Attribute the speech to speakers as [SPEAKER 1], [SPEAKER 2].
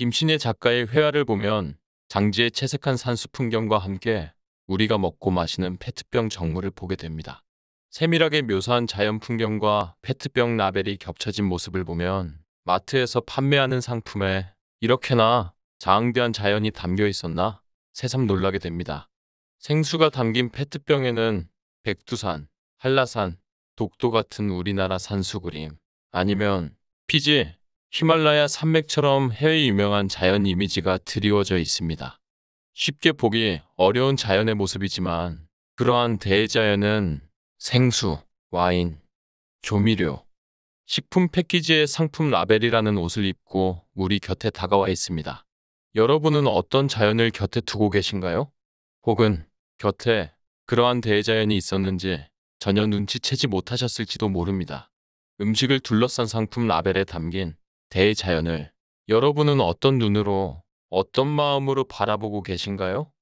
[SPEAKER 1] 김신혜 작가의 회화를 보면 장지의 채색한 산수 풍경과 함께 우리가 먹고 마시는 페트병 정물을 보게 됩니다. 세밀하게 묘사한 자연 풍경과 페트병 라벨이 겹쳐진 모습을 보면 마트에서 판매하는 상품에 이렇게나 장대한 자연이 담겨 있었나 새삼 놀라게 됩니다. 생수가 담긴 페트병에는 백두산, 한라산, 독도 같은 우리나라 산수 그림 아니면 피지, 히말라야 산맥처럼 해외 유명한 자연 이미지가 드리워져 있습니다. 쉽게 보기 어려운 자연의 모습이지만 그러한 대자연은 생수, 와인, 조미료, 식품 패키지의 상품 라벨이라는 옷을 입고 우리 곁에 다가와 있습니다. 여러분은 어떤 자연을 곁에 두고 계신가요? 혹은 곁에 그러한 대자연이 있었는지 전혀 눈치채지 못하셨을지도 모릅니다. 음식을 둘러싼 상품 라벨에 담긴 대자연을 여러분은 어떤 눈으로 어떤 마음으로 바라보고 계신가요?